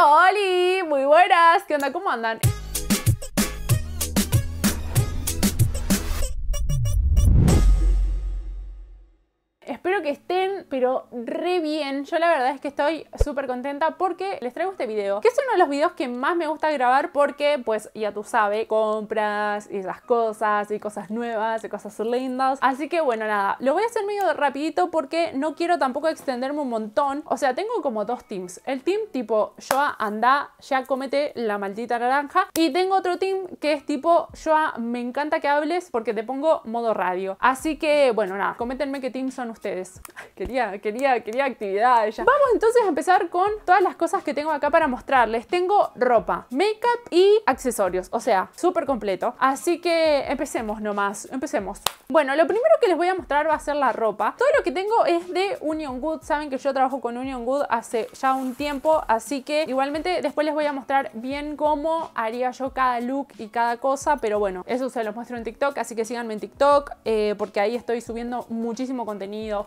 ¡Holi! Muy buenas, ¿qué onda? ¿Cómo andan? que estén, pero re bien. Yo la verdad es que estoy súper contenta porque les traigo este video, que es uno de los videos que más me gusta grabar porque, pues, ya tú sabes, compras y las cosas, y cosas nuevas, y cosas lindas. Así que, bueno, nada, lo voy a hacer medio rapidito porque no quiero tampoco extenderme un montón. O sea, tengo como dos teams. El team tipo, Joa, anda, ya comete la maldita naranja. Y tengo otro team que es tipo, Joa, me encanta que hables porque te pongo modo radio. Así que, bueno, nada, coméntenme qué team son ustedes. Quería, quería, quería actividad ya. Vamos entonces a empezar con todas las cosas que tengo acá para mostrarles. Tengo ropa, makeup y accesorios. O sea, súper completo. Así que empecemos nomás. Empecemos. Bueno, lo primero que les voy a mostrar va a ser la ropa. Todo lo que tengo es de Union Good. Saben que yo trabajo con Union Good hace ya un tiempo. Así que igualmente después les voy a mostrar bien cómo haría yo cada look y cada cosa. Pero bueno, eso se los muestro en TikTok. Así que síganme en TikTok eh, porque ahí estoy subiendo muchísimo contenido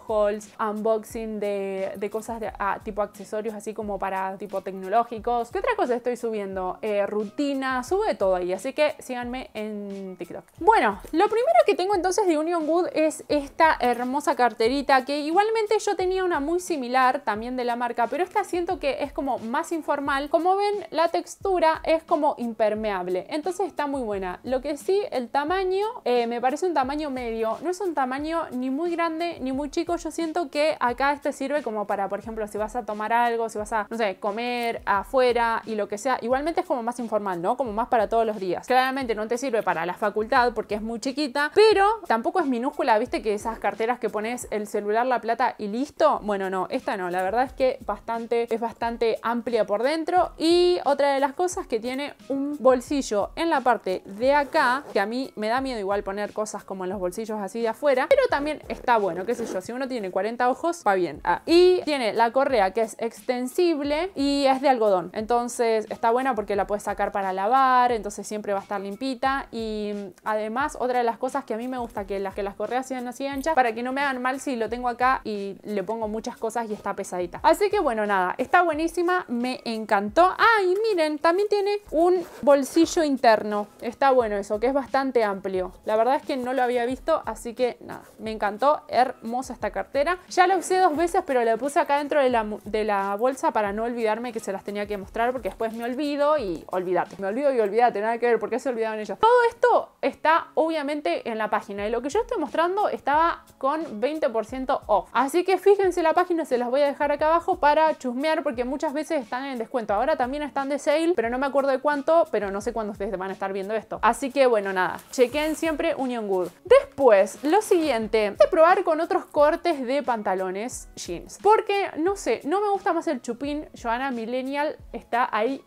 unboxing de, cosas de, ah, tipo accesorios, así como para tipo tecnológicos. ¿Qué otra cosa estoy subiendo? Eh, rutina, sube todo ahí, así que síganme en TikTok. Bueno, lo primero que tengo entonces de Union Good es esta hermosa carterita que igualmente yo tenía una muy similar también de la marca, pero esta siento que es como más informal. Como ven, la textura es como impermeable, entonces está muy buena. Lo que sí, el tamaño eh, me parece un tamaño medio, no es un tamaño ni muy grande ni muy chico, yo siento que acá este sirve como para, por ejemplo, si vas a tomar algo, si vas a, no sé, comer afuera y lo que sea. Igualmente es como más informal, ¿no? Como más para todos los días. Claramente no te sirve para la facultad porque es muy chiquita, pero tampoco es minúscula, viste que esas carteras que pones el celular, la plata y listo. Bueno, no, esta no, la verdad es que bastante, es bastante amplia por dentro. Y otra de las cosas que tiene un bolsillo en la parte de acá, que a mí me da miedo igual poner cosas como en los bolsillos así de afuera, pero también está bueno, qué sé yo, si uno tiene 40 ojos, va bien. Ah, y tiene la correa que es extensible y es de algodón. Entonces está buena porque la puedes sacar para lavar, entonces siempre va a estar limpita. Y mm, además, otra de las cosas que a mí me gusta que las, que las correas sean así anchas para que no me hagan mal si lo tengo acá y le pongo muchas cosas y está pesadita. Así que bueno, nada, está buenísima, me encantó. Ah, y miren, también tiene un bolsillo interno. Está bueno eso, que es bastante amplio. La verdad es que no lo había visto, así que nada, me encantó. Hermosa esta carta ya la usé dos veces, pero la puse acá dentro de la, de la bolsa para no olvidarme que se las tenía que mostrar, porque después me olvido y olvidate. Me olvido y olvidate, nada que ver, porque se olvidaban ellos. Todo esto está obviamente en la página y lo que yo estoy mostrando estaba con 20% off. Así que fíjense la página, se las voy a dejar acá abajo para chusmear, porque muchas veces están en descuento. Ahora también están de sale, pero no me acuerdo de cuánto, pero no sé cuándo ustedes van a estar viendo esto. Así que bueno, nada, chequen siempre Union Good. Después, lo siguiente, de probar con otros cortes de pantalones jeans. Porque, no sé, no me gusta más el chupín. Joana Millennial está ahí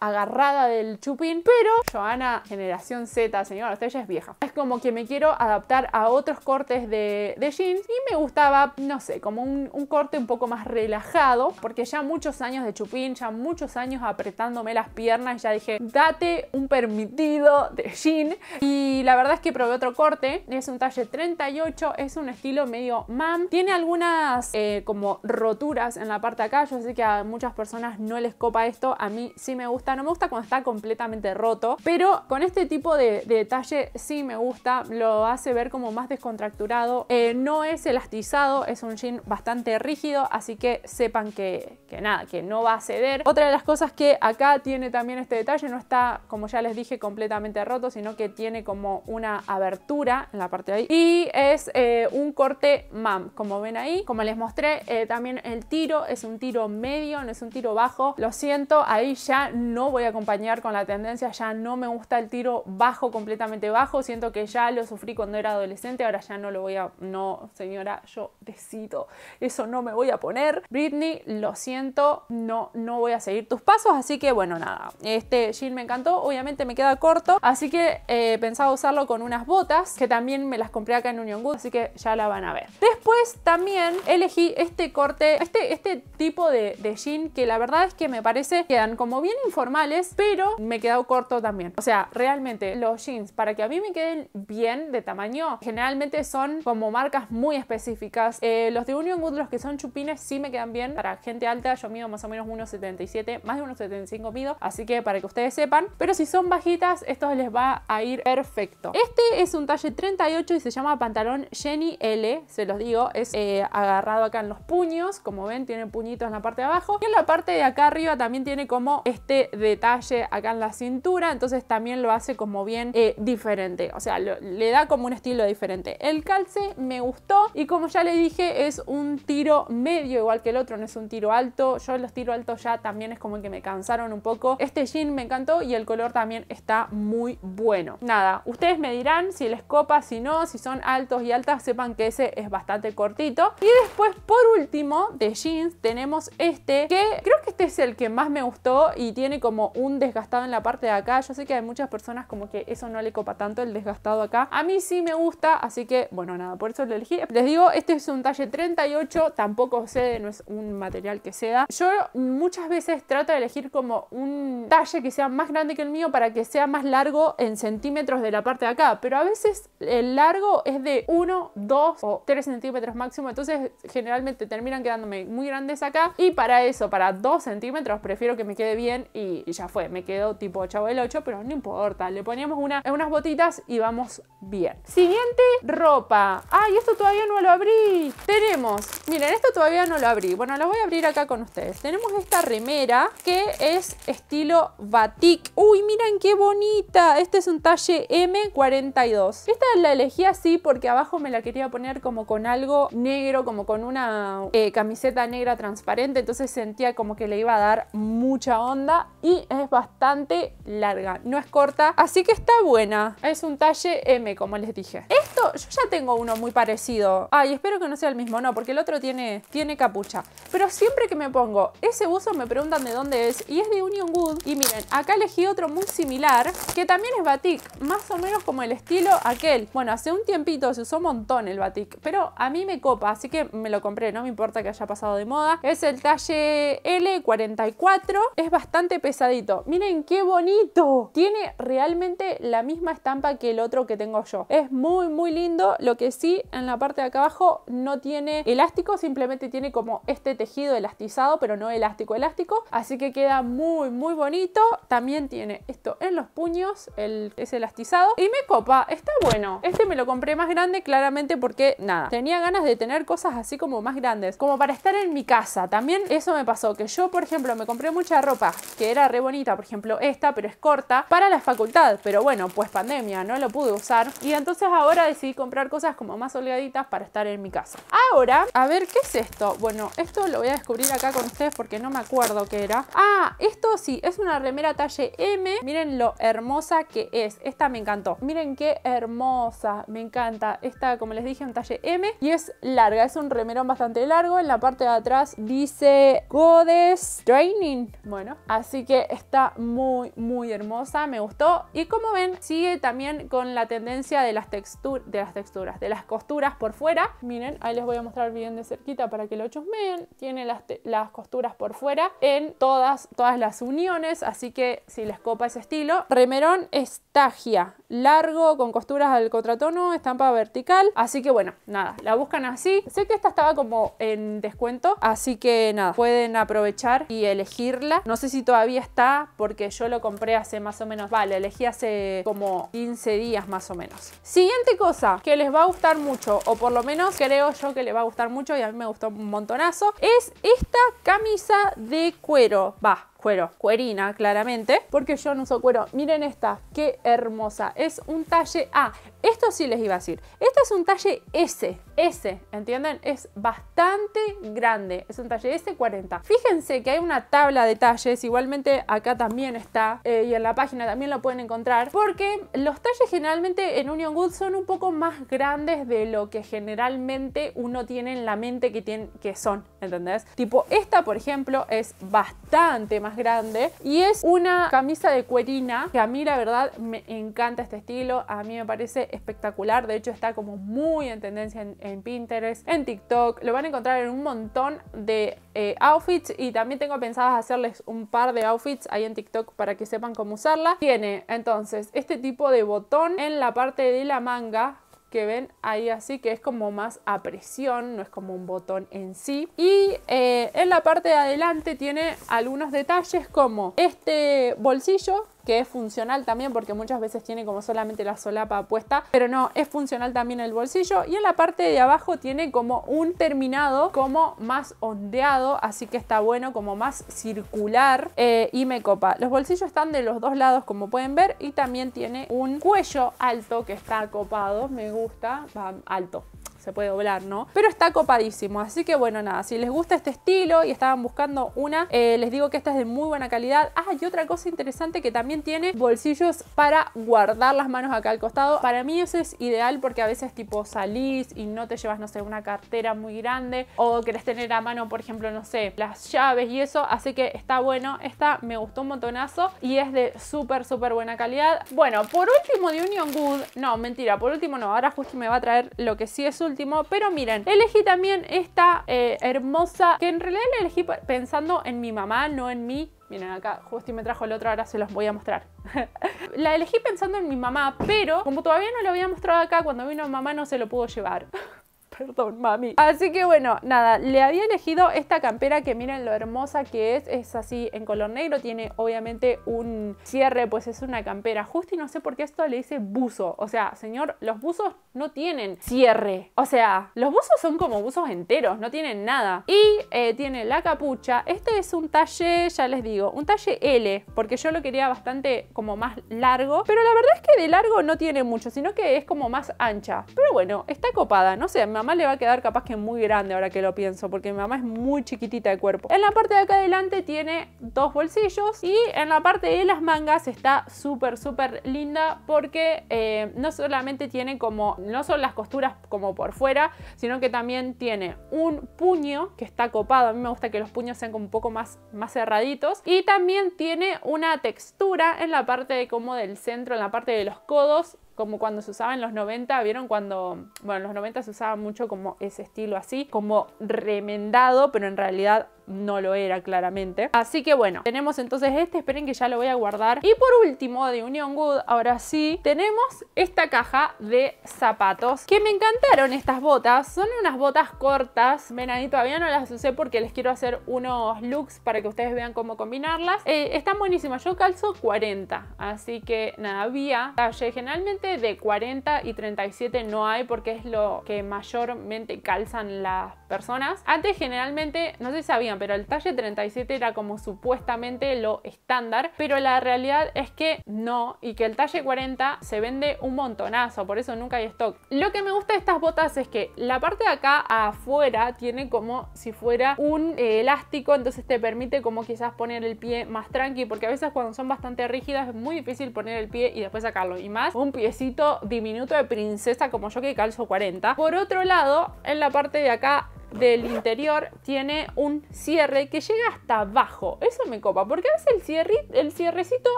agarrada del chupín, pero Joana Generación Z, señora, usted ya es vieja. Es como que me quiero adaptar a otros cortes de, jeans y me gustaba, no sé, como un, corte un poco más relajado, porque ya muchos años de chupín, ya muchos años apretándome las piernas, ya dije, date un permitido de jean. Y la verdad es que probé otro corte, es un talle 38, es un estilo medio mam, tiene algunas eh, como roturas en la parte de acá. Yo sé que a muchas personas no les copa esto. A mí sí me gusta. No me gusta cuando está completamente roto. Pero con este tipo de, detalle sí me gusta. Lo hace ver como más descontracturado. Eh, no es elastizado. Es un jean bastante rígido. Así que sepan que, que nada, que no va a ceder. Otra de las cosas que acá tiene también este detalle. No está, como ya les dije, completamente roto. Sino que tiene como una abertura en la parte de ahí. Y es eh, un corte mam como ven ahí. Como les mostré, eh, también el tiro es un tiro medio, no es un tiro bajo. Lo siento, ahí ya no voy a acompañar con la tendencia, ya no me gusta el tiro bajo, completamente bajo. Siento que ya lo sufrí cuando era adolescente, ahora ya no lo voy a... No, señora, yo decido, eso no me voy a poner. Britney, lo siento, no, no voy a seguir tus pasos, así que bueno, nada. Este jean me encantó, obviamente me queda corto, así que eh, pensaba usarlo con unas botas, que también me las compré acá en Union Good, así que ya la van a ver. Después también elegí este corte, este, este tipo de, jeans jean que la verdad es que me parece quedan como bien informales, pero me he quedado corto también. O sea, realmente los jeans para que a mí me queden bien de tamaño, generalmente son como marcas muy específicas. Eh, los de Union Good, los que son chupines, sí me quedan bien. Para gente alta yo mido más o menos unos 1,77, más de unos 75 mido, así que para que ustedes sepan. Pero si son bajitas, esto les va a ir perfecto. Este es un talle 38 y se llama pantalón Jenny L, se los digo, es eh, agarrado acá en los puños, como ven tiene puñitos en la parte de abajo. Y en la parte de acá arriba también tiene como este detalle acá en la cintura, entonces también lo hace como bien eh, diferente, o sea, le da como un estilo diferente. El calce me gustó y como ya le dije es un tiro medio igual que el otro, no es un tiro alto. Yo los tiro altos ya también es como el que me cansaron un poco. Este jean me encantó y el color también está muy bueno. Nada, ustedes me dirán si les copa, si no, si son altos y altas, sepan que ese es bastante cortito. Y después, por último, de jeans tenemos este, que creo que este es el que más me gustó y tiene como un desgastado en la parte de acá. Yo sé que hay muchas personas como que eso no le copa tanto el desgastado acá. A mí sí me gusta, así que, bueno, nada, por eso lo elegí. Les digo, este es un talle 38, tampoco sé no es un material que sea. Yo muchas veces trato de elegir como un talle que sea más grande que el mío para que sea más largo en centímetros de la parte de acá, pero a veces el largo es de 1, 2 o 3 centímetros máximo, entonces generalmente terminan quedándome muy grandes acá y para eso, para 2 centímetros, prefiero que me quede bien y, ya fue, me quedo tipo chavo el 8, pero no importa, le poníamos una, unas botitas y vamos bien. Siguiente, ropa. Ay, esto todavía no lo abrí. Tenemos, miren, esto todavía no lo abrí. Bueno, lo voy a abrir acá con ustedes. Tenemos esta remera que es estilo batik. Uy, miren qué bonita. Este es un talle M42. Esta la elegí así porque abajo me la quería poner como con algo negro, como con una eh, camiseta negra transparente, entonces sentía como que le iba a dar mucha onda y es bastante larga, no es corta, así que está buena. Es un talle M, como les dije. Esto, yo ya tengo uno muy parecido. Ay, espero que no sea el mismo, no, porque el otro tiene, tiene capucha. Pero siempre que me pongo ese buzo me preguntan de dónde es y es de Union Wood. Y miren, acá elegí otro muy similar, que también es batik, más o menos como el estilo aquel. Bueno, hace un tiempito se usó un montón el batik, pero a mí me copa, así que me lo compré, no me importa que haya pasado de moda. Es el talle L44, es bastante pesadito. Miren qué bonito, tiene realmente la misma estampa que el otro que tengo yo. Es muy muy lindo, lo que sí en la parte de acá abajo no tiene elástico, simplemente tiene como este tejido elastizado, pero no elástico elástico, así que queda muy muy bonito. También tiene esto en los puños, el, es elastizado y me copa, está bueno. Este me lo compré más grande claramente porque nada, tenía ganas de tener cosas así como más grandes, como para estar en mi casa. También eso me pasó, que yo, por ejemplo, me compré mucha ropa que era re bonita, por ejemplo, esta, pero es corta, para la facultad. Pero bueno, pues pandemia, no lo pude usar. Y entonces ahora decidí comprar cosas como más holgaditas para estar en mi casa. Ahora, a ver, ¿qué es esto? Bueno, esto lo voy a descubrir acá con ustedes porque no me acuerdo qué era. Ah, esto sí, es una remera talle M. Miren lo hermosa que es. Esta me encantó. Miren qué hermosa, me encanta. Esta, como les dije, un talle M. Y es larga, es un remerón bastante largo. En la parte de atrás dice Godes Training. Bueno, así que está muy, muy hermosa, me gustó. Y como ven, sigue también con la tendencia de las, texturas de las texturas, de las costuras por fuera. Miren, ahí les voy a mostrar bien de cerquita para que lo chusmeen. Tiene las, costuras por fuera en todas, todas las uniones, así que si les copa ese estilo. Remerón estagia, largo, con costuras al contratono, estampa vertical. Así que bueno, nada, la busco buscan así. Sé que esta estaba como en descuento, así que nada, pueden aprovechar y elegirla. No sé si todavía está porque yo lo compré hace más o menos, vale, elegí hace como 15 días más o menos. Siguiente cosa que les va a gustar mucho, o por lo menos creo yo que les va a gustar mucho y a mí me gustó un montonazo, es esta camisa de cuero. Va, cuero, cuerina claramente, porque yo no uso cuero. Miren esta, qué hermosa. Es un talle A. Esto sí les iba a decir. Este es un talle S, S, ¿entienden? Es bastante grande, es un talle S40. Fíjense que hay una tabla de talles, igualmente acá también está eh, y en la página también lo pueden encontrar, porque los talles generalmente en Union Good son un poco más grandes de lo que generalmente uno tiene en la mente que, que son, ¿entendés? Tipo esta, por ejemplo, es bastante más grande y es una camisa de cuerina que a mí la verdad me encanta este estilo, a mí me parece espectacular, de hecho está como muy en tendencia en, en Pinterest, en TikTok, lo van a encontrar en un montón de eh, outfits y también tengo pensadas hacerles un par de outfits ahí en TikTok para que sepan cómo usarla. Tiene entonces este tipo de botón en la parte de la manga que ven ahí así que es como más a presión, no es como un botón en sí. Y eh, en la parte de adelante tiene algunos detalles como este bolsillo que es funcional también porque muchas veces tiene como solamente la solapa puesta, pero no, es funcional también el bolsillo y en la parte de abajo tiene como un terminado como más ondeado, así que está bueno como más circular eh, y me copa. Los bolsillos están de los dos lados como pueden ver y también tiene un cuello alto que está copado, me gusta, va alto se puede doblar, ¿no? Pero está copadísimo, así que bueno, nada, si les gusta este estilo y estaban buscando una, eh, les digo que esta es de muy buena calidad. Ah, y otra cosa interesante que también tiene bolsillos para guardar las manos acá al costado. Para mí eso es ideal porque a veces tipo salís y no te llevas, no sé, una cartera muy grande o querés tener a mano, por ejemplo, no sé, las llaves y eso, así que está bueno. Esta me gustó un montonazo y es de súper, súper buena calidad. Bueno, por último de Union Good, no, mentira, por último no, ahora justo me va a traer lo que sí es último pero miren, elegí también esta eh, hermosa, que en realidad la elegí pensando en mi mamá, no en mí. Miren acá, Justin me trajo el otro, ahora se los voy a mostrar. la elegí pensando en mi mamá, pero como todavía no la había mostrado acá, cuando vino mamá no se lo pudo llevar. perdón, mami. Así que bueno, nada, le había elegido esta campera que miren lo hermosa que es. Es así en color negro, tiene obviamente un cierre, pues es una campera justo y no sé por qué esto le dice buzo. O sea, señor, los buzos no tienen cierre. O sea, los buzos son como buzos enteros, no tienen nada. Y eh, tiene la capucha. Este es un talle, ya les digo, un talle L, porque yo lo quería bastante como más largo. Pero la verdad es que de largo no tiene mucho, sino que es como más ancha. Pero bueno, está copada, no sé, mamá le va a quedar capaz que muy grande ahora que lo pienso, porque mi mamá es muy chiquitita de cuerpo. En la parte de acá adelante tiene dos bolsillos y en la parte de las mangas está súper, súper linda porque eh, no solamente tiene como, no son las costuras como por fuera, sino que también tiene un puño que está copado. A mí me gusta que los puños sean como un poco más, más cerraditos y también tiene una textura en la parte de como del centro, en la parte de los codos como cuando se usaba en los 90, ¿vieron? Cuando, bueno, en los 90 se usaba mucho como ese estilo así, como remendado, pero en realidad no lo era claramente. Así que bueno, tenemos entonces este, esperen que ya lo voy a guardar. Y por último, de Union Good, ahora sí, tenemos esta caja de zapatos, que me encantaron estas botas, son unas botas cortas, ven todavía no las usé porque les quiero hacer unos looks para que ustedes vean cómo combinarlas. Eh, están buenísimas, yo calzo 40, así que nada, había talle generalmente de 40 y 37 no hay porque es lo que mayormente calzan las personas. Antes generalmente, no se sabían, pero el talle 37 era como supuestamente lo estándar, pero la realidad es que no y que el talle 40 se vende un montonazo, por eso nunca hay stock. Lo que me gusta de estas botas es que la parte de acá afuera tiene como si fuera un eh, elástico, entonces te permite como quizás poner el pie más tranqui, porque a veces cuando son bastante rígidas es muy difícil poner el pie y después sacarlo. Y más un piecito diminuto de princesa como yo que calzo 40. Por otro lado, en la parte de acá del interior tiene un cierre que llega hasta abajo. Eso me copa, porque qué el, cierre, el cierrecito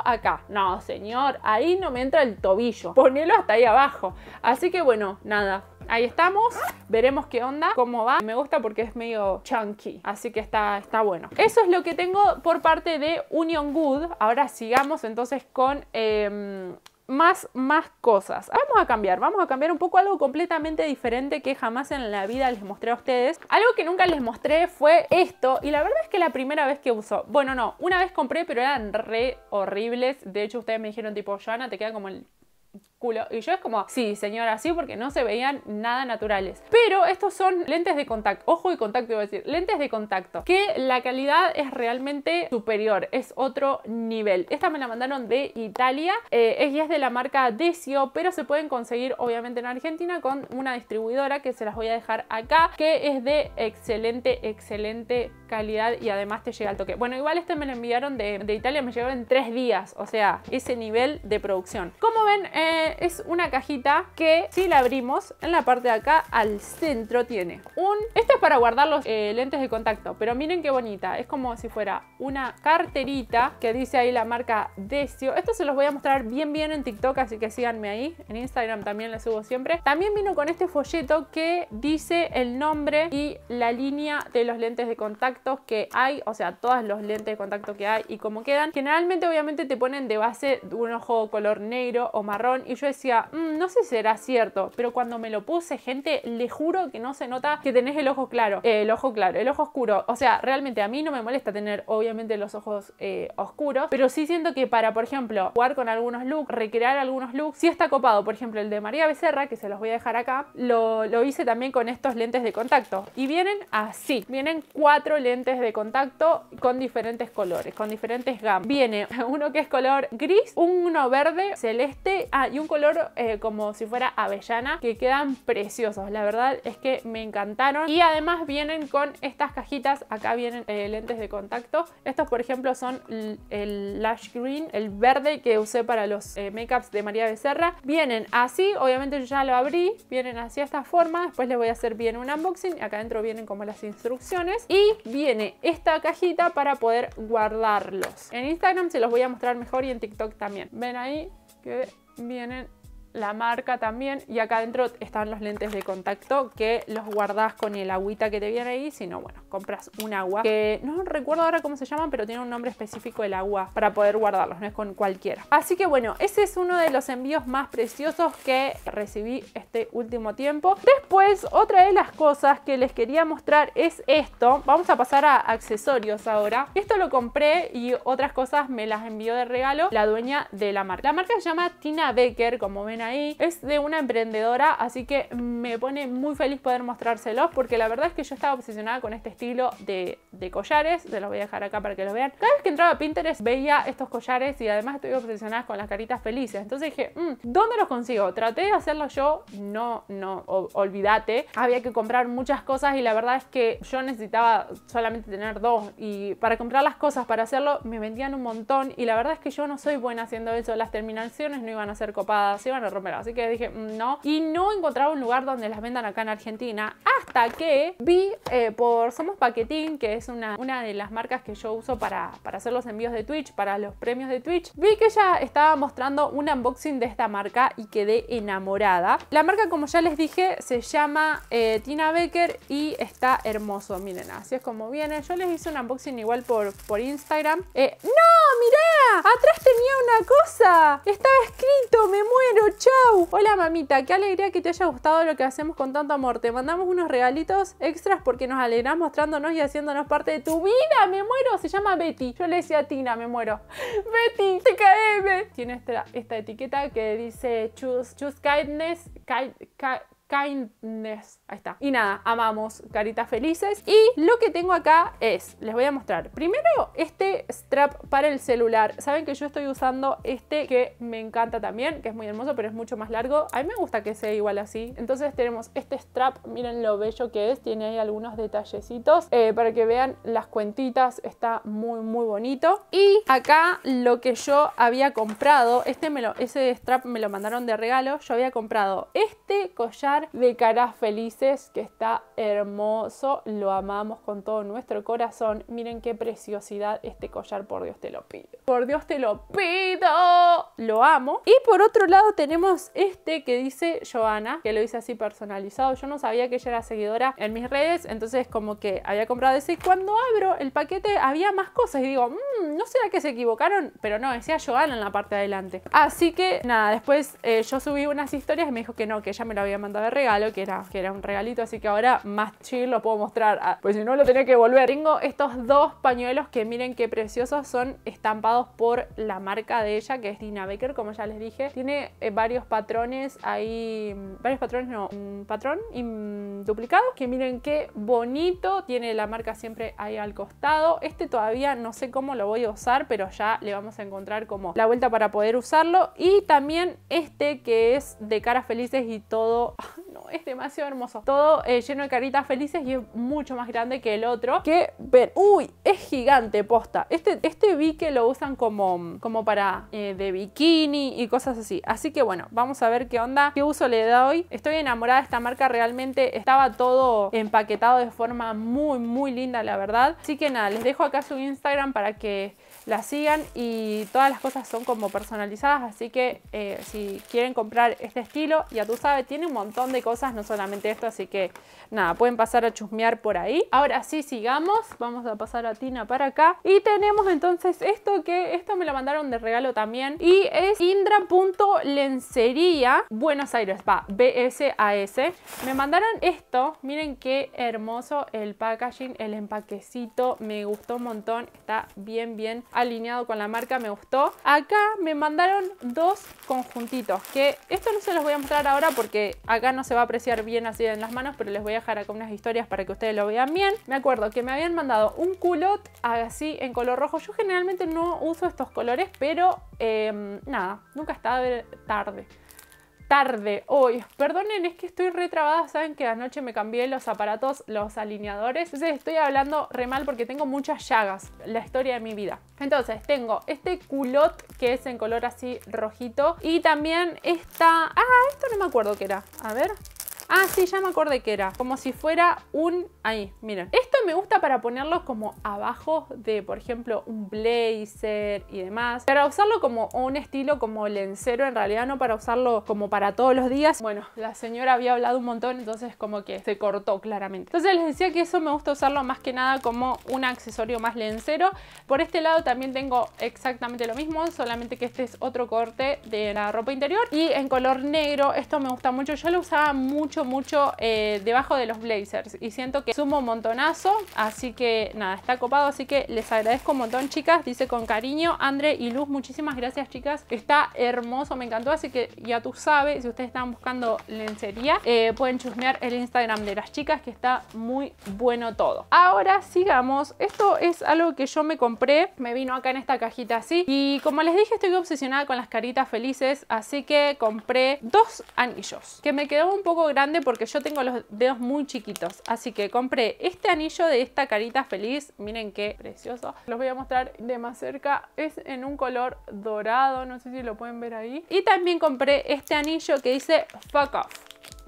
acá. No, señor, ahí no me entra el tobillo. Ponelo hasta ahí abajo. Así que bueno, nada. Ahí estamos, veremos qué onda, cómo va. Me gusta porque es medio chunky, así que está, está bueno. Eso es lo que tengo por parte de Union Good. Ahora sigamos entonces con em, más, más cosas. Vamos a cambiar, vamos a cambiar un poco algo completamente diferente que jamás en la vida les mostré a ustedes. Algo que nunca les mostré fue esto y la verdad es que la primera vez que uso, bueno no, una vez compré pero eran re horribles, de hecho ustedes me dijeron tipo, Joana, te queda como el culo. Y yo es como, sí, señora, sí, porque no se veían nada naturales. Pero estos son lentes de contacto, ojo y contacto iba a decir, lentes de contacto, que la calidad es realmente superior, es otro nivel. Esta me la mandaron de Italia, eh, es de la marca Decio, pero se pueden conseguir obviamente en Argentina con una distribuidora que se las voy a dejar acá, que es de excelente, excelente calidad y además te llega al toque. Bueno, igual este me lo enviaron de, Italia, me llegó en tres días, o sea, ese nivel de producción. Como ven, eh, es una cajita que si la abrimos en la parte de acá al centro tiene un... Esto es para guardar los eh, lentes de contacto, pero miren qué bonita. Es como si fuera una carterita que dice ahí la marca Decio. Esto se los voy a mostrar bien bien en TikTok, así que síganme ahí. En Instagram también la subo siempre. También vino con este folleto que dice el nombre y la línea de los lentes de contacto que hay, o sea, todos los lentes de contacto que hay y cómo quedan. Generalmente obviamente te ponen de base un ojo color negro o marrón y yo decía, mm, no sé si será cierto, pero cuando me lo puse, gente, le juro que no se nota que tenés el ojo claro, el ojo claro, el ojo oscuro. O sea, realmente a mí no me molesta tener, obviamente, los ojos eh, oscuros, pero sí siento que para, por ejemplo, jugar con algunos looks, recrear algunos looks, sí está copado. Por ejemplo, el de María Becerra, que se los voy a dejar acá, lo, lo hice también con estos lentes de contacto. Y vienen así, vienen cuatro lentes de contacto con diferentes colores, con diferentes gamas. Viene uno que es color gris, uno verde, celeste, Ah, y un color eh, como si fuera avellana, que quedan preciosos. La verdad es que me encantaron. Y además vienen con estas cajitas. Acá vienen eh, lentes de contacto. Estos, por ejemplo, son el Lash Green, el verde que usé para los eh, makeups de María Becerra. Vienen así, obviamente yo ya lo abrí. Vienen así a esta forma. Después les voy a hacer bien un unboxing. Acá adentro vienen como las instrucciones. Y viene esta cajita para poder guardarlos. En Instagram se los voy a mostrar mejor y en TikTok también. Ven ahí que vienen la marca también. Y acá adentro están los lentes de contacto que los guardás con el agüita que te viene ahí, si no, bueno, compras un agua que no recuerdo ahora cómo se llaman, pero tiene un nombre específico el agua para poder guardarlos, no es con cualquiera. Así que bueno, ese es uno de los envíos más preciosos que recibí este último tiempo. Después, otra de las cosas que les quería mostrar es esto. Vamos a pasar a accesorios ahora. Esto lo compré y otras cosas me las envió de regalo la dueña de la marca. La marca se llama Tina Becker, como ven ahí. Es de una emprendedora, así que me pone muy feliz poder mostrárselos porque la verdad es que yo estaba obsesionada con este estilo de, collares. Se los voy a dejar acá para que los vean. Cada vez que entraba a Pinterest veía estos collares y además estoy obsesionada con las caritas felices. Entonces dije, mm, ¿dónde los consigo? Traté de hacerlo yo, no, no, olvídate. Había que comprar muchas cosas y la verdad es que yo necesitaba solamente tener dos y para comprar las cosas para hacerlo me vendían un montón y la verdad es que yo no soy buena haciendo eso. Las terminaciones no iban a ser copadas, iban a romero. Así que dije, mm, no. Y no encontraba un lugar donde las vendan acá en Argentina. Hasta que vi eh, por Somos Paquetín, que es una, una de las marcas que yo uso para, para hacer los envíos de Twitch, para los premios de Twitch. Vi que ella estaba mostrando un unboxing de esta marca y quedé enamorada. La marca, como ya les dije, se llama eh, Tina Becker y está hermoso. Miren, así es como viene. Yo les hice un unboxing igual por, por Instagram. Eh, ¡No! ¡Mirá! Atrás tenía una cosa. Estaba escrito. Me muero, ¡Chau! Hola mamita, qué alegría que te haya gustado lo que hacemos con tanto amor. Te mandamos unos regalitos extras porque nos alegrás mostrándonos y haciéndonos parte de tu vida. ¡Me muero! Se llama Betty. Yo le decía a Tina, me muero. ¡Betty! ¡TKM! Tiene esta, etiqueta que dice Choose, choose kindness, Kindness. Ahí está. Y nada, amamos caritas felices. Y lo que tengo acá es, les voy a mostrar. Primero, este strap para el celular. Saben que yo estoy usando este que me encanta también, que es muy hermoso, pero es mucho más largo. A mí me gusta que sea igual así. Entonces tenemos este strap. Miren lo bello que es. Tiene ahí algunos detallecitos eh, para que vean las cuentitas. Está muy, muy bonito. Y acá lo que yo había comprado. Este me ese strap me lo mandaron de regalo. Yo había comprado este collar de caras felices que está hermoso, lo amamos con todo nuestro corazón. Miren qué preciosidad este collar, por Dios te lo pido. Por Dios te lo pido, lo amo. Y por otro lado tenemos este que dice Joana, que lo hice así personalizado. Yo no sabía que ella era seguidora en mis redes, entonces como que había comprado ese. Cuando abro el paquete había más cosas y digo, mmm, no será que se equivocaron, pero no, decía Joana en la parte de adelante. Así que nada, después eh, yo subí unas historias y me dijo que no, que ella me lo había mandado regalo, que era, que era un regalito, así que ahora más chill lo puedo mostrar, ah, pues si no lo tenía que volver. Tengo estos dos pañuelos que miren qué preciosos, son estampados por la marca de ella, que es Dina Baker, como ya les dije. Tiene eh, varios patrones ahí, mm, varios patrones, no, un patrón y, duplicado, que miren qué bonito, tiene la marca siempre ahí al costado. Este todavía no sé cómo lo voy a usar, pero ya le vamos a encontrar como la vuelta para poder usarlo. Y también este que es de caras felices y todo no, es demasiado hermoso. Todo eh, lleno de caritas felices y es mucho más grande que el otro. Que ver, uy, es gigante, posta. Este, este vi que lo usan como, como para eh, de bikini y cosas así. Así que bueno, vamos a ver qué onda, qué uso le doy. Estoy enamorada de esta marca, realmente estaba todo empaquetado de forma muy, muy linda, la verdad. Así que nada, les dejo acá su Instagram para que la sigan y todas las cosas son como personalizadas, así que eh, si quieren comprar este estilo, ya tú sabes, tiene un montón de cosas, no solamente esto, así que nada, pueden pasar a chusmear por ahí. Ahora sí, sigamos, vamos a pasar a Tina para acá y tenemos entonces esto que esto me lo mandaron de regalo también y es indra.lencería Buenos Aires, va, BSAS. Me mandaron esto, miren qué hermoso el packaging, el empaquecito, me gustó un montón, está bien, bien alineado con la marca, me gustó. Acá me mandaron dos conjuntitos, que esto no se los voy a mostrar ahora porque acá no se va a apreciar bien así en las manos, pero les voy a dejar acá unas historias para que ustedes lo vean bien. Me acuerdo que me habían mandado un culot así en color rojo. Yo generalmente no uso estos colores, pero eh, nada, nunca está tarde tarde hoy. Perdonen, es que estoy retrabada, saben que anoche me cambié los aparatos, los alineadores. Entonces estoy hablando re mal porque tengo muchas llagas, la historia de mi vida. Entonces tengo este culot que es en color así rojito y también esta... Ah, esto no me acuerdo qué era. A ver, Ah, sí, ya me acordé que era. Como si fuera un... Ahí, miren. Esto me gusta para ponerlo como abajo de, por ejemplo, un blazer y demás. Para usarlo como un estilo como lencero, en realidad no para usarlo como para todos los días. Bueno, la señora había hablado un montón, entonces como que se cortó claramente. Entonces les decía que eso me gusta usarlo más que nada como un accesorio más lencero. Por este lado también tengo exactamente lo mismo, solamente que este es otro corte de la ropa interior. Y en color negro, esto me gusta mucho. Yo lo usaba mucho mucho eh, debajo de los blazers y siento que sumo un montonazo, así que nada, está copado, así que les agradezco un montón chicas, dice con cariño André y Luz, muchísimas gracias chicas, está hermoso, me encantó, así que ya tú sabes, si ustedes están buscando lencería, eh, pueden chusmear el Instagram de las chicas que está muy bueno todo. Ahora sigamos, esto es algo que yo me compré, me vino acá en esta cajita así y como les dije estoy obsesionada con las caritas felices, así que compré dos anillos que me quedó un poco grande porque yo tengo los dedos muy chiquitos. Así que compré este anillo de esta carita feliz. Miren qué precioso. Los voy a mostrar de más cerca. Es en un color dorado. No sé si lo pueden ver ahí. Y también compré este anillo que dice Fuck Off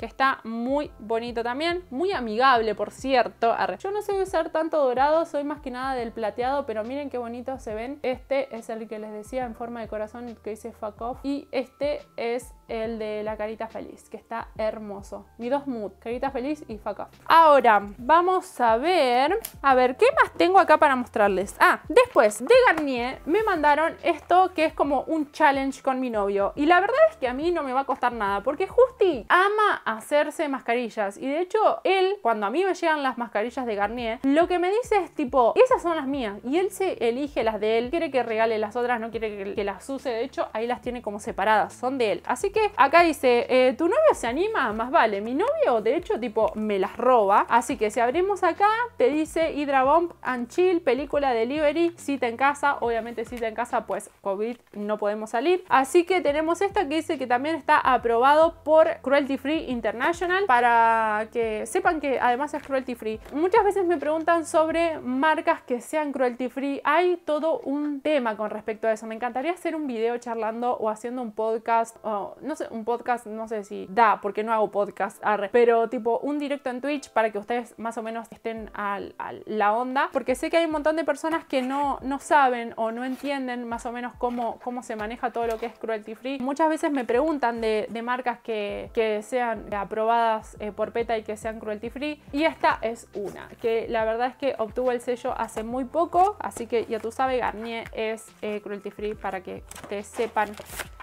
que está muy bonito también, muy amigable por cierto. Yo no de usar tanto dorado, soy más que nada del plateado, pero miren qué bonito se ven. Este es el que les decía en forma de corazón que dice fuck off y este es el de la carita feliz, que está hermoso. Mi dos mood, carita feliz y fuck off. Ahora, vamos a ver, a ver, ¿qué más tengo acá para mostrarles? Ah, después de Garnier me mandaron esto que es como un challenge con mi novio y la verdad es que a mí no me va a costar nada porque Justi ama a hacerse mascarillas. Y de hecho, él, cuando a mí me llegan las mascarillas de Garnier, lo que me dice es tipo, esas son las mías. Y él se elige las de él, quiere que regale las otras, no quiere que, las use. De hecho, ahí las tiene como separadas, son de él. Así que acá dice, eh, tu novio se anima, más vale. Mi novio, de hecho, tipo, me las roba. Así que si abrimos acá, te dice Hydra Bomb and Chill, película delivery, cita en casa. Obviamente cita en casa, pues COVID no podemos salir. Así que tenemos esta que dice que también está aprobado por Cruelty Free International para que sepan que además es cruelty free. Muchas veces me preguntan sobre marcas que sean cruelty free. Hay todo un tema con respecto a eso. Me encantaría hacer un video charlando o haciendo un podcast no sé, un podcast, no sé si da, porque no hago podcast, pero tipo un directo en Twitch para que ustedes más o menos estén a, la onda, porque sé que hay un montón de personas que no, no saben o no entienden más o menos cómo, cómo se maneja todo lo que es cruelty free. Muchas veces me preguntan de, marcas que, que sean aprobadas eh, por PETA y que sean cruelty free. Y esta es una, que la verdad es que obtuvo el sello hace muy poco, así que ya tú sabes, Garnier es eh, cruelty free para que te sepan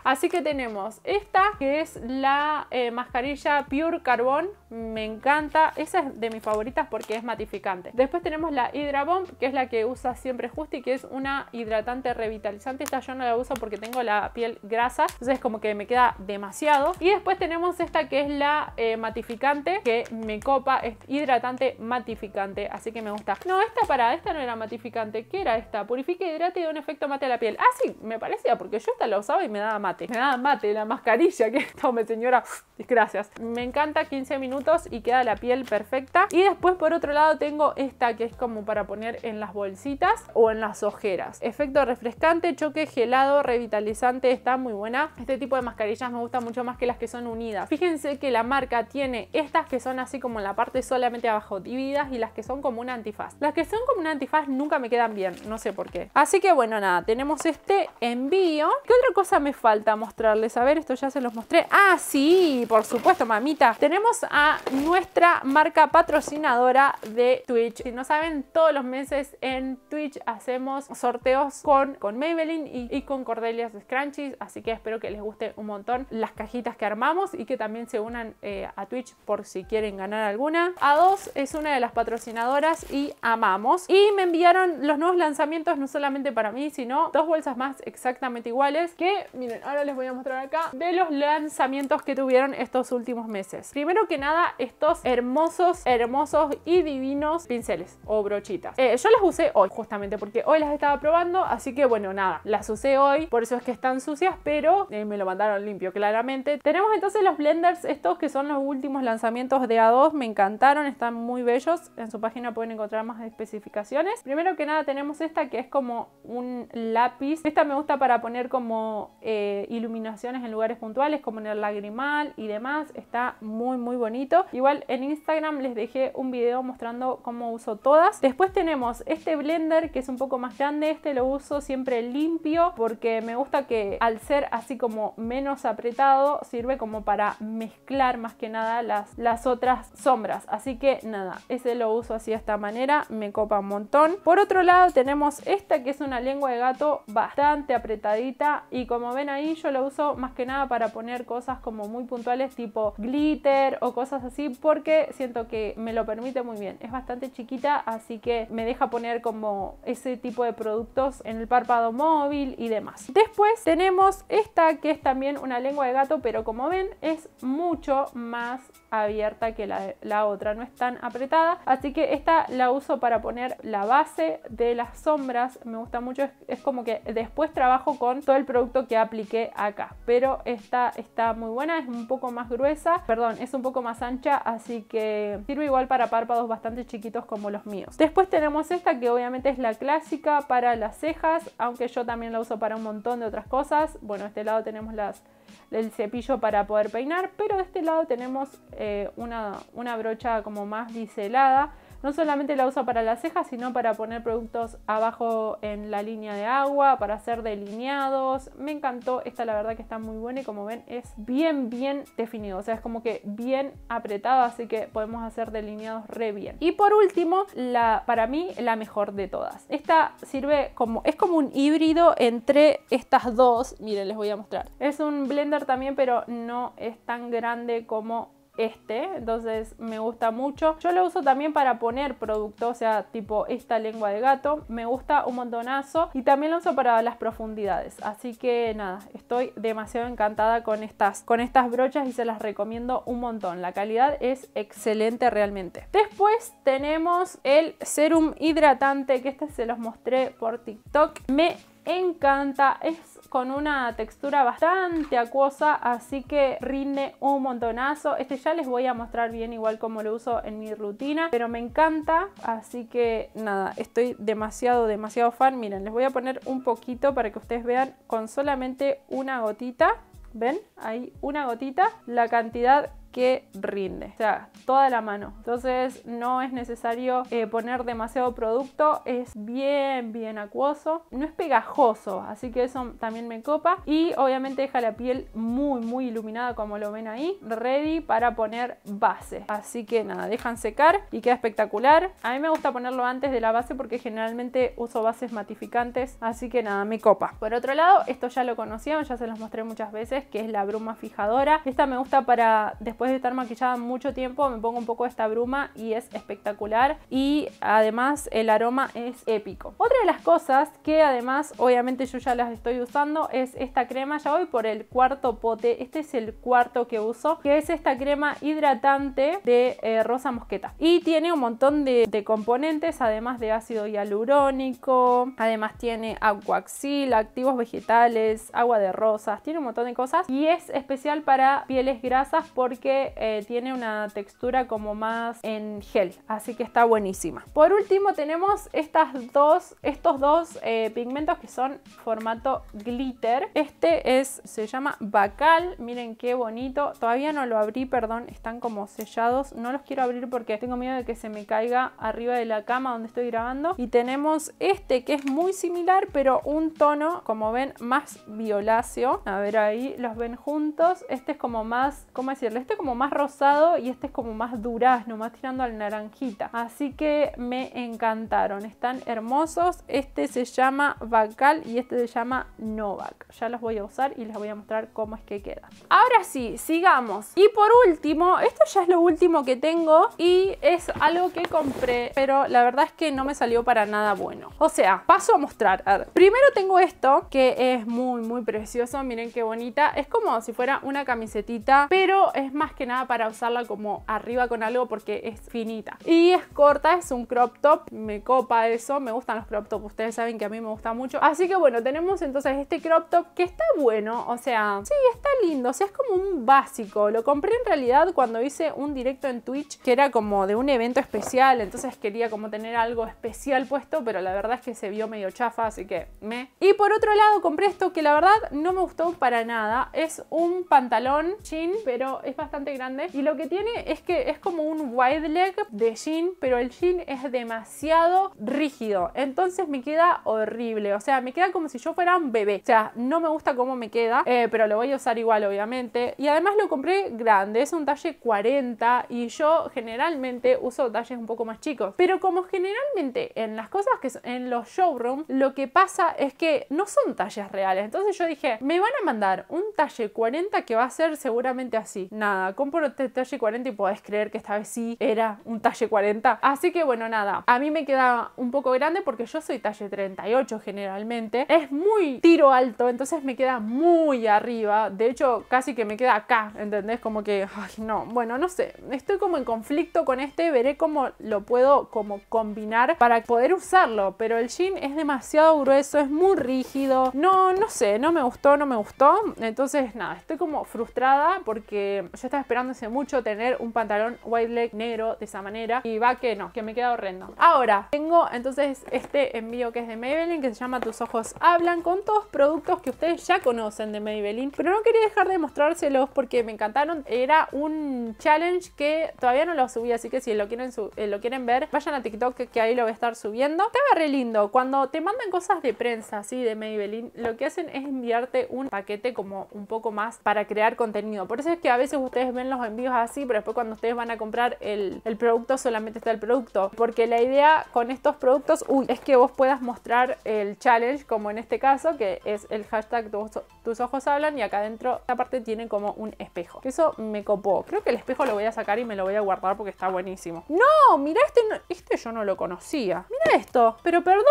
Así que tenemos esta que es la eh, mascarilla Pure Carbón, me encanta, esa es de mis favoritas porque es matificante. Después tenemos la Hydra Bomb, que es la que usa siempre Justi, que es una hidratante revitalizante, esta yo no la uso porque tengo la piel grasa, entonces como que me queda demasiado. Y después tenemos esta que es la eh, matificante, que me copa, es hidratante matificante, así que me gusta. No, esta para, esta no era matificante, ¿qué era esta? Purifica, e hidrata y da un efecto mate a la piel. Ah, sí, me parecía, porque yo esta la usaba y me daba mal. Nada mate, la mascarilla que tome señora, gracias. Me encanta 15 minutos y queda la piel perfecta. Y después por otro lado tengo esta que es como para poner en las bolsitas o en las ojeras. Efecto refrescante, choque gelado, revitalizante, está muy buena. Este tipo de mascarillas me gusta mucho más que las que son unidas. Fíjense que la marca tiene estas que son así como en la parte solamente abajo divididas y las que son como un antifaz. Las que son como un antifaz nunca me quedan bien, no sé por qué. Así que bueno, nada, tenemos este envío. ¿Qué otra cosa me falta? mostrarles. A ver, esto ya se los mostré. Ah, sí, por supuesto, mamita. Tenemos a nuestra marca patrocinadora de Twitch. Si no saben, todos los meses en Twitch hacemos sorteos con, con Maybelline y, con Cordelias Scrunchies. Así que espero que les guste un montón las cajitas que armamos y que también se unan eh, a Twitch por si quieren ganar alguna. A2 es una de las patrocinadoras y amamos. Y me enviaron los nuevos lanzamientos, no solamente para mí, sino dos bolsas más exactamente iguales que, miren, ahora les voy a mostrar acá, de los lanzamientos que tuvieron estos últimos meses. Primero que nada, estos hermosos, hermosos y divinos pinceles o brochitas. Eh, yo las usé hoy, justamente porque hoy las estaba probando, así que bueno, nada, las usé hoy, por eso es que están sucias, pero eh, me lo mandaron limpio, claramente. Tenemos entonces los blenders, estos que son los últimos lanzamientos de A2, me encantaron, están muy bellos, en su página pueden encontrar más especificaciones. Primero que nada tenemos esta que es como un lápiz, esta me gusta para poner como... Eh, iluminaciones en lugares puntuales como en el lagrimal y demás. Está muy muy bonito. Igual en Instagram les dejé un video mostrando cómo uso todas. Después tenemos este blender que es un poco más grande. Este lo uso siempre limpio porque me gusta que al ser así como menos apretado sirve como para mezclar más que nada las, las otras sombras. Así que nada, ese lo uso así de esta manera. Me copa un montón. Por otro lado tenemos esta que es una lengua de gato bastante apretadita y como ven ahí yo lo uso más que nada para poner cosas como muy puntuales tipo glitter o cosas así porque siento que me lo permite muy bien. Es bastante chiquita, así que me deja poner como ese tipo de productos en el párpado móvil y demás. Después tenemos esta que es también una lengua de gato, pero como ven es mucho más abierta que la, otra, no es tan apretada, así que esta la uso para poner la base de las sombras, me gusta mucho, es como que después trabajo con todo el producto que apliqué acá. Pero esta está muy buena, es un poco más gruesa, perdón, es un poco más ancha, así que sirve igual para párpados bastante chiquitos como los míos. Después tenemos esta que obviamente es la clásica para las cejas, aunque yo también la uso para un montón de otras cosas. Bueno, este lado tenemos las el cepillo para poder peinar, pero de este lado tenemos eh, una, una brocha como más biselada no solamente la uso para las cejas, sino para poner productos abajo en la línea de agua, para hacer delineados. Me encantó, esta la verdad que está muy buena y como ven es bien, bien definido. O sea, es como que bien apretado, así que podemos hacer delineados re bien. Y por último, la, para mí la mejor de todas. Esta sirve como, es como un híbrido entre estas dos. Miren, les voy a mostrar. Es un blender también, pero no es tan grande como este, entonces me gusta mucho. Yo lo uso también para poner producto, o sea, tipo esta lengua de gato, me gusta un montonazo y también lo uso para las profundidades. Así que nada, estoy demasiado encantada con estas, con estas brochas y se las recomiendo un montón. La calidad es excelente realmente. Después tenemos el serum hidratante que este se los mostré por TikTok. Me encanta, es con una textura bastante acuosa, así que rinde un montonazo. Este ya les voy a mostrar bien igual como lo uso en mi rutina, pero me encanta, así que nada, estoy demasiado, demasiado fan. Miren, les voy a poner un poquito para que ustedes vean con solamente una gotita ¿Ven? Ahí una gotita. La cantidad rinde, o sea, toda la mano. Entonces no es necesario eh, poner demasiado producto, es bien, bien acuoso, no es pegajoso, así que eso también me copa y obviamente deja la piel muy, muy iluminada como lo ven ahí, ready para poner base. Así que nada, dejan secar y queda espectacular. A mí me gusta ponerlo antes de la base porque generalmente uso bases matificantes, así que nada, me copa. Por otro lado, esto ya lo conocían, ya se los mostré muchas veces, que es la bruma fijadora. Esta me gusta para después de estar maquillada mucho tiempo me pongo un poco esta bruma y es espectacular y además el aroma es épico. Otra de las cosas que además obviamente yo ya las estoy usando es esta crema, ya voy por el cuarto pote, este es el cuarto que uso, que es esta crema hidratante de eh, rosa mosqueta y tiene un montón de, de componentes además de ácido hialurónico, además tiene aguaxil, activos vegetales, agua de rosas, tiene un montón de cosas y es especial para pieles grasas porque eh, tiene una textura como más en gel, así que está buenísima. Por último tenemos estas dos, estos dos eh, pigmentos que son formato glitter. Este es, se llama Bacal, miren qué bonito. Todavía no lo abrí, perdón, están como sellados. No los quiero abrir porque tengo miedo de que se me caiga arriba de la cama donde estoy grabando. Y tenemos este que es muy similar, pero un tono, como ven, más violáceo. A ver ahí, los ven juntos. Este es como más, ¿cómo decirlo? Este como más rosado y este es como más durazno, más tirando al naranjita. Así que me encantaron, están hermosos. Este se llama Bacal y este se llama Novak. Ya los voy a usar y les voy a mostrar cómo es que queda. Ahora sí, sigamos. Y por último, esto ya es lo último que tengo y es algo que compré, pero la verdad es que no me salió para nada bueno. O sea, paso a mostrar. A Primero tengo esto que es muy, muy precioso. Miren qué bonita. Es como si fuera una camisetita, pero es más que nada para usarla como arriba con algo porque es finita. Y es corta, es un crop top, me copa eso, me gustan los crop top, ustedes saben que a mí me gusta mucho. Así que bueno, tenemos entonces este crop top que está bueno, o sea, sí, está lindo, o sea, es como un básico. Lo compré en realidad cuando hice un directo en Twitch que era como de un evento especial, entonces quería como tener algo especial puesto, pero la verdad es que se vio medio chafa, así que me... Y por otro lado compré esto que la verdad no me gustó para nada, es un pantalón jean, pero es bastante grande. Y lo que tiene es que es como un wide leg de jean, pero el jean es demasiado rígido. Entonces me queda horrible. O sea, me queda como si yo fuera un bebé. O sea, no me gusta cómo me queda, eh, pero lo voy a usar igual, obviamente. Y además lo compré grande, es un talle 40 y yo generalmente uso talles un poco más chicos. Pero como generalmente en las cosas que en los showrooms, lo que pasa es que no son tallas reales. Entonces yo dije, me van a mandar un talle 40 que va a ser seguramente así. Nada, compro este talle 40 y podés creer que esta vez sí era un talle 40. Así que bueno, nada, a mí me queda un poco grande porque yo soy talle 38 generalmente. Es muy tiro alto, entonces me queda muy arriba. De hecho, casi que me queda acá, ¿entendés? Como que, ay, no. Bueno, no sé, estoy como en conflicto con este, veré cómo lo puedo como combinar para poder usarlo, pero el jean es demasiado grueso, es muy rígido. No, no sé, no me gustó, no me gustó. Entonces, nada, estoy como frustrada porque ya está esperándose mucho tener un pantalón wide leg negro de esa manera y va que no, que me queda horrendo. Ahora, tengo entonces este envío que es de Maybelline que se llama Tus ojos hablan con todos productos que ustedes ya conocen de Maybelline, pero no quería dejar de mostrárselos porque me encantaron. Era un challenge que todavía no lo subí, así que si lo quieren, eh, lo quieren ver, vayan a TikTok que, que ahí lo voy a estar subiendo. Estaba re lindo, cuando te mandan cosas de prensa así de Maybelline, lo que hacen es enviarte un paquete como un poco más para crear contenido. Por eso es que a veces ustedes ven los envíos así, pero después cuando ustedes van a comprar el, producto solamente está el producto. Porque la idea con estos productos uy, es que vos puedas mostrar el challenge, como en este caso, que es el hashtag tus, tus ojos hablan y acá adentro, esta parte tiene como un espejo. Eso me copó. Creo que el espejo lo voy a sacar y me lo voy a guardar porque está buenísimo. No, mira este, este yo no lo conocía. Mira esto, pero perdona,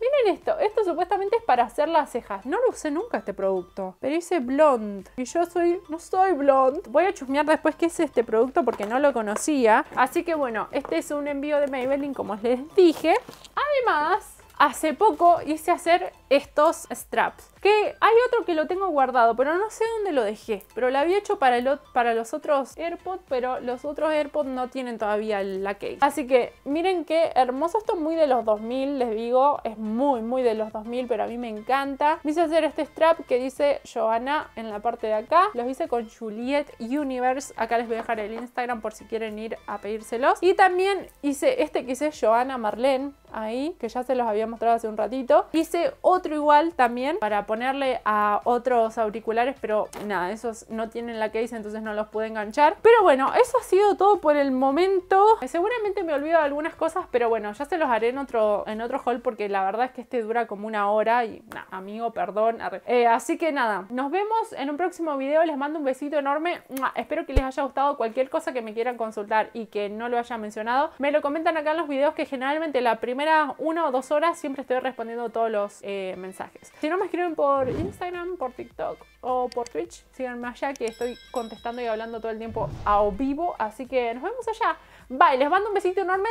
miren esto. Esto supuestamente es para hacer las cejas. No lo usé nunca este producto, pero hice blonde y yo soy, no soy blonde. Voy a chusmear después qué es este producto porque no lo conocía. Así que bueno, este es un envío de Maybelline como les dije. Además, hace poco hice hacer estos straps. Que hay otro que lo tengo guardado, pero no sé dónde lo dejé. Pero lo había hecho para, el, para los otros AirPods, pero los otros AirPods no tienen todavía la case. Así que miren qué hermoso. Esto muy de los 2000, les digo. Es muy, muy de los 2000, pero a mí me encanta. Me hice hacer este strap que dice Joana en la parte de acá. Los hice con Juliet Universe. Acá les voy a dejar el Instagram por si quieren ir a pedírselos. Y también hice este que hice Joana Marlene ahí, que ya se los había mostrado hace un ratito. Hice otro igual también para ponerle a otros auriculares, pero nada, esos no tienen la case, entonces no los pude enganchar. Pero bueno, eso ha sido todo por el momento. Eh, seguramente me olvido de algunas cosas, pero bueno, ya se los haré en otro, en otro haul porque la verdad es que este dura como una hora y nada, amigo, perdón. Eh, así que nada, nos vemos en un próximo video, les mando un besito enorme. Espero que les haya gustado cualquier cosa que me quieran consultar y que no lo haya mencionado. Me lo comentan acá en los videos que generalmente la primera una o dos horas siempre estoy respondiendo todos los eh, mensajes. Si no me escriben por Instagram, por TikTok o por Twitch. Síganme allá que estoy contestando y hablando todo el tiempo a vivo. Así que nos vemos allá. Bye, les mando un besito enorme.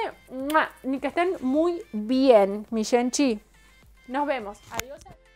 Ni que estén muy bien, mi Shen-Chi. Nos vemos. Adiós.